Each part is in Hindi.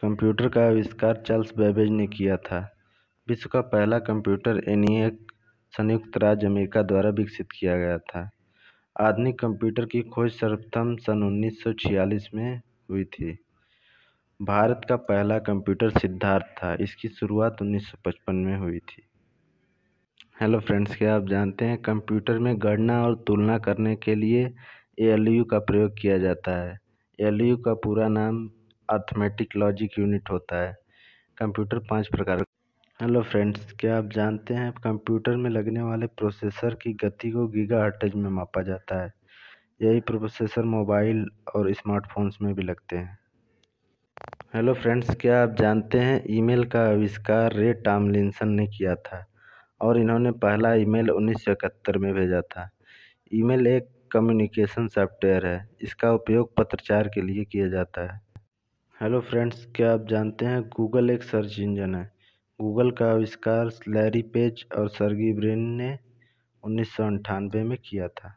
कंप्यूटर का आविष्कार चार्ल्स बेबेज ने किया था विश्व का पहला कंप्यूटर एनिएक संयुक्त राज्य अमेरिका द्वारा विकसित किया गया था आधुनिक कंप्यूटर की खोज सर्वप्रथम सन उन्नीस सौ छियालीस में हुई थी भारत का पहला कंप्यूटर सिद्धार्थ था इसकी शुरुआत 1955 में हुई थी हेलो फ्रेंड्स क्या आप जानते हैं कंप्यूटर में गणना और तुलना करने के लिए एल का प्रयोग किया जाता है एल का पूरा नाम अर्थमेटिक लॉजिक यूनिट होता है कंप्यूटर पाँच प्रकार हेलो फ्रेंड्स क्या आप जानते हैं कंप्यूटर में लगने वाले प्रोसेसर की गति को गीगाहर्टज में मापा जाता है यही प्रोसेसर मोबाइल और स्मार्टफोन्स में भी लगते हैं हेलो फ्रेंड्स क्या आप जानते हैं ईमेल का आविष्कार रे टॉमलिंसन ने किया था और इन्होंने पहला ईमेल उन्नीस में भेजा था ईमेल एक कम्युनिकेशन सॉफ्टवेयर है इसका उपयोग पत्रचार के लिए किया जाता है हेलो फ्रेंड्स क्या आप जानते हैं गूगल एक सर्च इंजन है गूगल का आविष्कार लैरी पेज और सर्गी ब्रेन ने उन्नीस में किया था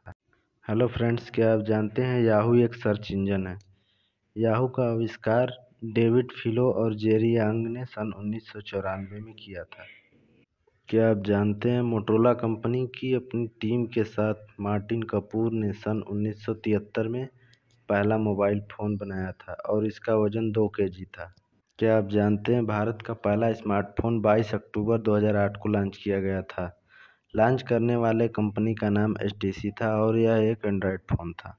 हेलो फ्रेंड्स क्या आप जानते हैं याहू एक सर्च इंजन है याहू का आविष्कार डेविड फिलो और जेरी यांग ने सन उन्नीस में किया था क्या आप जानते हैं मोटोला कंपनी की अपनी टीम के साथ मार्टिन कपूर ने सन तिहत्तर में पहला मोबाइल फ़ोन बनाया था और इसका वज़न दो के जी था क्या आप जानते हैं भारत का पहला स्मार्टफ़ोन बाईस अक्टूबर दो हज़ार आठ को लॉन्च किया गया था लॉन्च करने वाले कंपनी का नाम एच डी सी था और यह एक एंड्रॉयड फ़ोन था